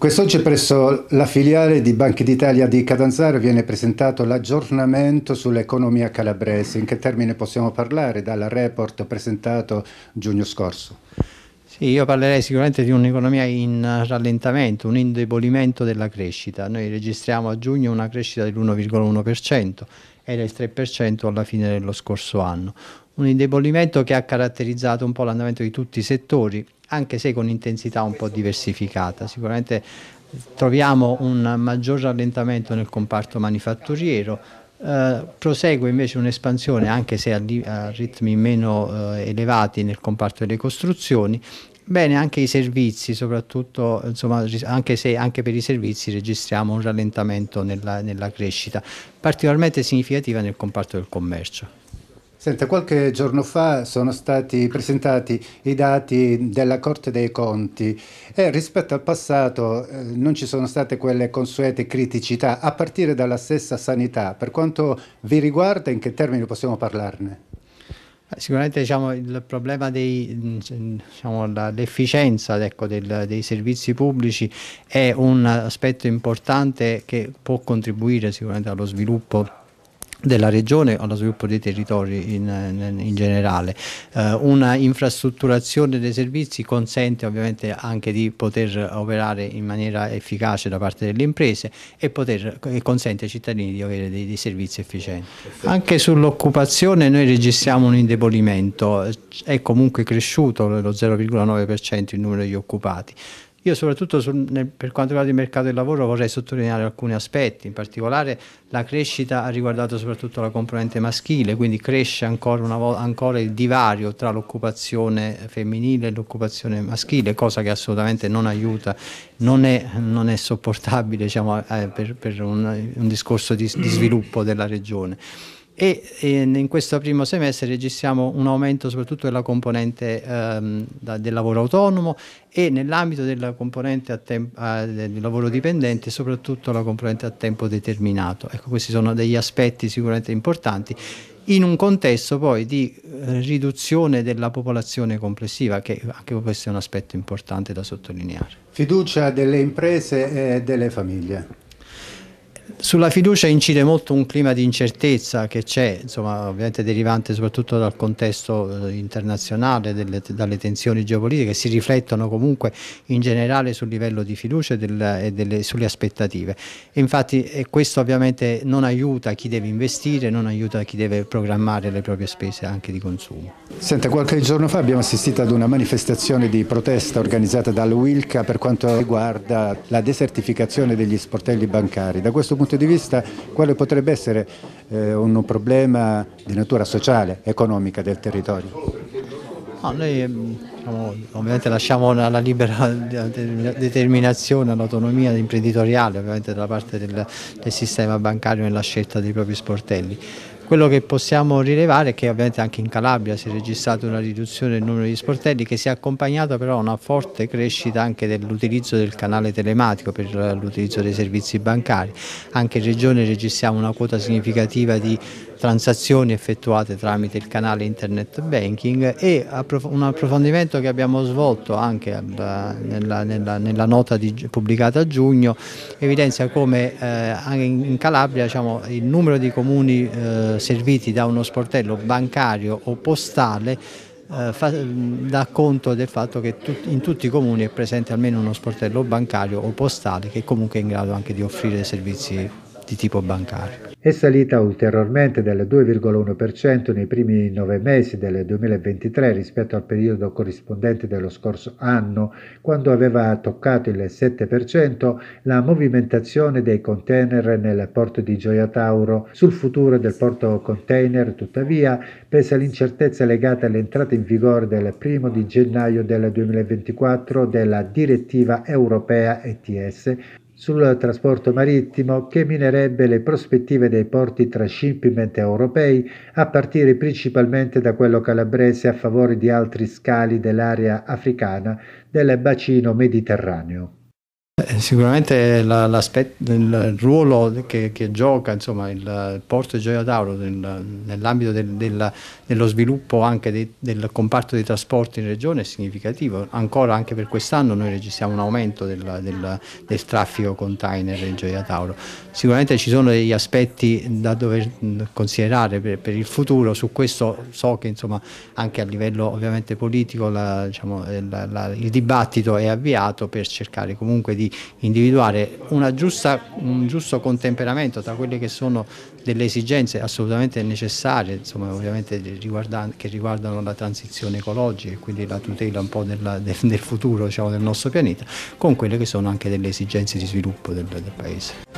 Quest'oggi presso la filiale di Banca d'Italia di Catanzaro viene presentato l'aggiornamento sull'economia calabrese. In che termine possiamo parlare dal report presentato giugno scorso? Sì, io parlerei sicuramente di un'economia in rallentamento, un indebolimento della crescita. Noi registriamo a giugno una crescita dell'1,1%, e del 3% alla fine dello scorso anno. Un indebolimento che ha caratterizzato un po' l'andamento di tutti i settori, anche se con intensità un po' diversificata. Sicuramente troviamo un maggior rallentamento nel comparto manifatturiero, eh, prosegue invece un'espansione anche se a, a ritmi meno eh, elevati nel comparto delle costruzioni Bene, anche i servizi, soprattutto, insomma, anche se anche per i servizi registriamo un rallentamento nella, nella crescita, particolarmente significativa nel comparto del commercio. Senta, qualche giorno fa sono stati presentati i dati della Corte dei Conti e rispetto al passato eh, non ci sono state quelle consuete criticità, a partire dalla stessa sanità. Per quanto vi riguarda, in che termini possiamo parlarne? Eh, sicuramente diciamo, il problema dell'efficienza diciamo, ecco, dei servizi pubblici è un aspetto importante che può contribuire sicuramente allo sviluppo della regione o allo sviluppo dei territori in, in generale. Eh, una infrastrutturazione dei servizi consente ovviamente anche di poter operare in maniera efficace da parte delle imprese e, poter, e consente ai cittadini di avere dei, dei servizi efficienti. Anche sull'occupazione noi registriamo un indebolimento, è comunque cresciuto lo 0,9% il numero degli occupati. Io soprattutto sul, nel, per quanto riguarda il mercato del lavoro vorrei sottolineare alcuni aspetti, in particolare la crescita ha riguardato soprattutto la componente maschile, quindi cresce ancora, vo- ancora il divario tra l'occupazione femminile e l'occupazione maschile, cosa che assolutamente non aiuta, non è, non è sopportabile diciamo, eh, per, per un, un, discorso di, di sviluppo della regione e in, ehm, in, questo primo semestre registriamo un aumento soprattutto della componente ehm, da, del lavoro autonomo e nell'ambito della componente eh, del lavoro dipendente soprattutto la componente a tempo determinato. Ecco, questi sono degli aspetti sicuramente importanti in un contesto poi di eh, riduzione della popolazione complessiva, che anche questo è un aspetto importante da sottolineare. Fiducia delle imprese e delle famiglie. Sulla fiducia incide molto un clima di incertezza che c'è, insomma, ovviamente derivante soprattutto dal contesto eh, internazionale, delle, dalle tensioni geopolitiche che si riflettono comunque in generale sul livello di fiducia e, del, e delle, sulle aspettative. infatti e eh, questo ovviamente non aiuta chi deve investire, non aiuta chi deve programmare le proprie spese anche di consumo. Senta, qualche giorno fa abbiamo assistito ad una manifestazione di protesta organizzata dall'Uilca per quanto riguarda la desertificazione degli sportelli bancari. Da questo punto di vista quale potrebbe essere eh, un problema di natura sociale, economica del territorio? No, noi ehm, diciamo, ovviamente lasciamo la, libera determinazione all'autonomia imprenditoriale ovviamente da parte del, del sistema bancario nella scelta dei propri sportelli. Quello che possiamo rilevare è che ovviamente anche in Calabria si è registrata una riduzione del numero di sportelli che si è accompagnata però a una forte crescita anche dell'utilizzo del canale telematico per l'utilizzo dei servizi bancari. Anche in Regione registriamo una quota significativa di transazioni effettuate tramite il canale internet banking e un approfondimento che abbiamo svolto anche eh, nella, nella, nella nota di, pubblicata a giugno evidenzia come eh, anche in Calabria diciamo, il numero di comuni eh, serviti da uno sportello bancario o postale eh, dà conto del fatto che in tutti i comuni è presente almeno uno sportello bancario o postale che comunque è in grado anche di offrire servizi di tipo bancario. È salita ulteriormente del 2,1% nei primi nove mesi del 2023 rispetto al periodo corrispondente dello scorso anno, quando aveva toccato il 7% la movimentazione dei container nel porto di Gioia Tauro. Sul futuro del porto container, tuttavia, pesa l'incertezza legata all'entrata in vigore del 1 di gennaio del 2024 della direttiva europea ETS sul trasporto marittimo che minerebbe le prospettive dei porti transshipment europei a partire principalmente da quello calabrese a favore di altri scali dell'area africana del bacino mediterraneo. Eh, sicuramente la, il ruolo che, che, gioca insomma, il Porto di Gioia Tauro nel, nell'ambito del, del, dello sviluppo anche de, del comparto dei trasporti in regione è significativo. Ancora anche per quest'anno noi registriamo un aumento del, del, del traffico container in Gioia Tauro. Sicuramente ci sono degli aspetti da dover considerare per, per il futuro, su questo so che insomma, anche a livello ovviamente politico la, diciamo, eh, la, la, il dibattito è avviato per cercare comunque di di individuare giusta, un giusto contemperamento tra quelle che sono delle esigenze assolutamente necessarie, insomma, ovviamente riguardan che riguardano la transizione ecologica e quindi la tutela un po' della, del, del, futuro diciamo, del nostro pianeta, con quelle che sono anche delle esigenze di sviluppo del, del Paese.